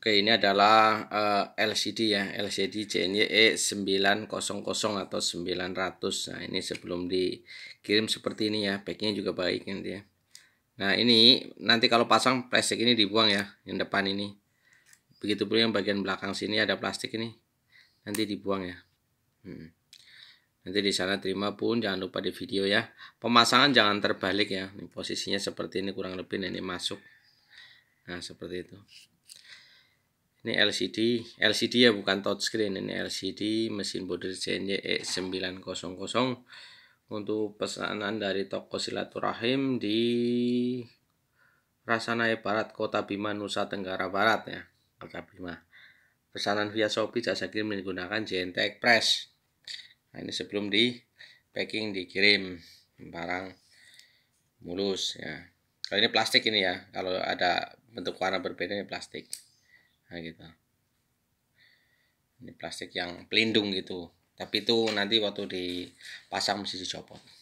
Oke, ini adalah uh, eh, LCD ya, LCD JNE 900 atau 900. Nah, ini sebelum dikirim seperti ini ya, packnya juga baik nanti ya. Nah, ini nanti kalau pasang plastik ini dibuang ya, yang depan ini. Begitu pula yang bagian belakang sini ada plastik ini, nanti dibuang ya. Hmm. Nanti di sana terima pun jangan lupa di video ya. Pemasangan jangan terbalik ya, ini posisinya seperti ini kurang lebih, nah, ini masuk. Nah, seperti itu ini LCD LCD ya bukan touchscreen ini LCD mesin bordir e 900 untuk pesanan dari toko silaturahim di Rasanaya Barat Kota Bima Nusa Tenggara Barat ya Kota Bima pesanan via Shopee jasa kirim menggunakan JNT Express nah ini sebelum di packing dikirim barang mulus ya kalau ini plastik ini ya kalau ada bentuk warna berbeda ini plastik nah gitu ini plastik yang pelindung gitu tapi itu nanti waktu dipasang mesti dicopot